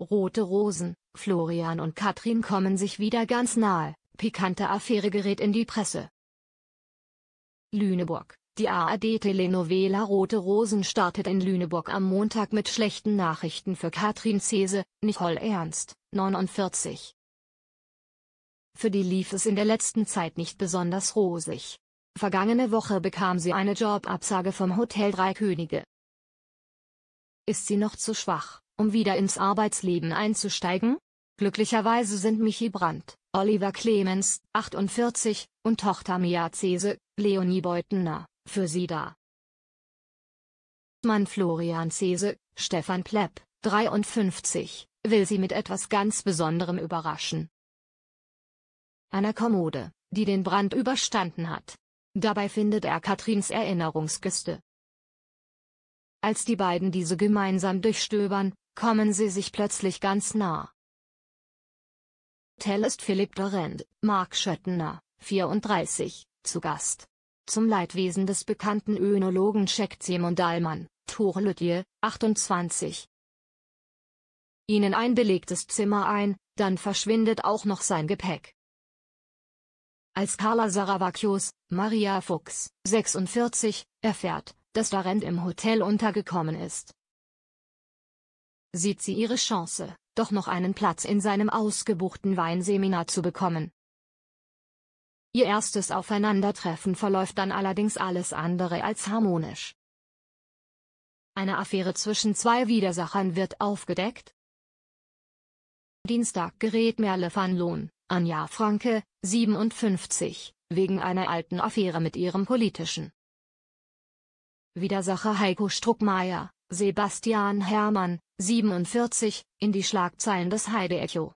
Rote Rosen, Florian und Katrin kommen sich wieder ganz nahe, pikante Affäre gerät in die Presse. Lüneburg, die ARD-Telenovela Rote Rosen startet in Lüneburg am Montag mit schlechten Nachrichten für Katrin Cese, Nicole Ernst, 49. Für die lief es in der letzten Zeit nicht besonders rosig. Vergangene Woche bekam sie eine Jobabsage vom Hotel Drei Könige. Ist sie noch zu schwach, um wieder ins Arbeitsleben einzusteigen? Glücklicherweise sind Michi Brandt, Oliver Clemens, 48, und Tochter Mia Cese, Leonie Beutener, für sie da. Mann Florian Cese, Stefan Plepp, 53, will sie mit etwas ganz Besonderem überraschen. Einer Kommode, die den Brand überstanden hat. Dabei findet er Katrins Erinnerungsgüste. Als die beiden diese gemeinsam durchstöbern, kommen sie sich plötzlich ganz nah. Tell ist Philipp Dorend, Mark Schöttner, 34, zu Gast. Zum Leidwesen des bekannten Önologen checkt Simon Dahlmann, Tour Lütje, 28. Ihnen ein belegtes Zimmer ein, dann verschwindet auch noch sein Gepäck. Als Carla Saravakios, Maria Fuchs, 46, erfährt, dass Darend im Hotel untergekommen ist. Sieht sie ihre Chance, doch noch einen Platz in seinem ausgebuchten Weinseminar zu bekommen. Ihr erstes Aufeinandertreffen verläuft dann allerdings alles andere als harmonisch. Eine Affäre zwischen zwei Widersachern wird aufgedeckt. Dienstag gerät Merle van Loon, Anja Franke, 57, wegen einer alten Affäre mit ihrem politischen Widersacher Heiko Struckmeier, Sebastian Hermann, 47, in die Schlagzeilen des Heide Echo.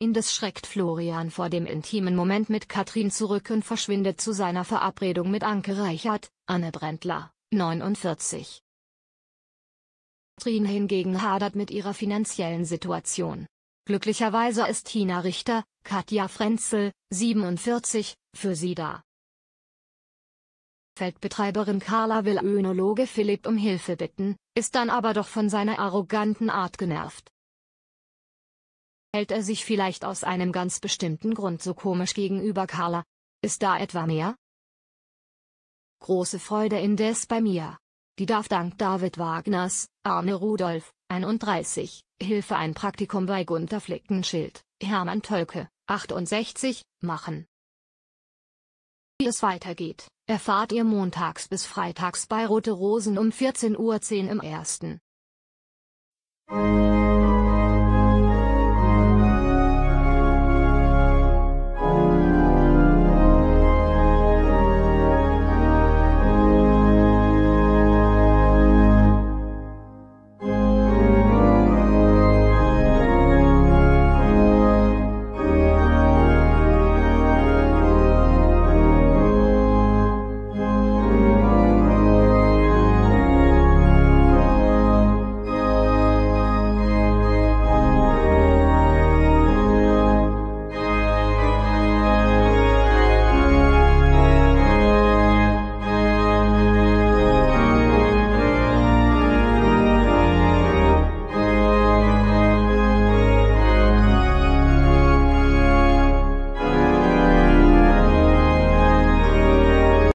Indes schreckt Florian vor dem intimen Moment mit Katrin zurück und verschwindet zu seiner Verabredung mit Anke Reichert, Anne Brentler, 49. Katrin hingegen hadert mit ihrer finanziellen Situation. Glücklicherweise ist Tina Richter, Katja Frenzel, 47, für sie da. Zeltbetreiberin Carla will Önologe Philipp um Hilfe bitten, ist dann aber doch von seiner arroganten Art genervt. Hält er sich vielleicht aus einem ganz bestimmten Grund so komisch gegenüber Carla? Ist da etwa mehr? Große Freude indes bei mir. Die darf dank David Wagners, Arne Rudolf, 31, Hilfe ein Praktikum bei Gunther Flickenschild, Hermann Tölke, 68, machen. Wie es weitergeht, erfahrt ihr montags bis freitags bei Rote Rosen um 14.10 Uhr im ersten.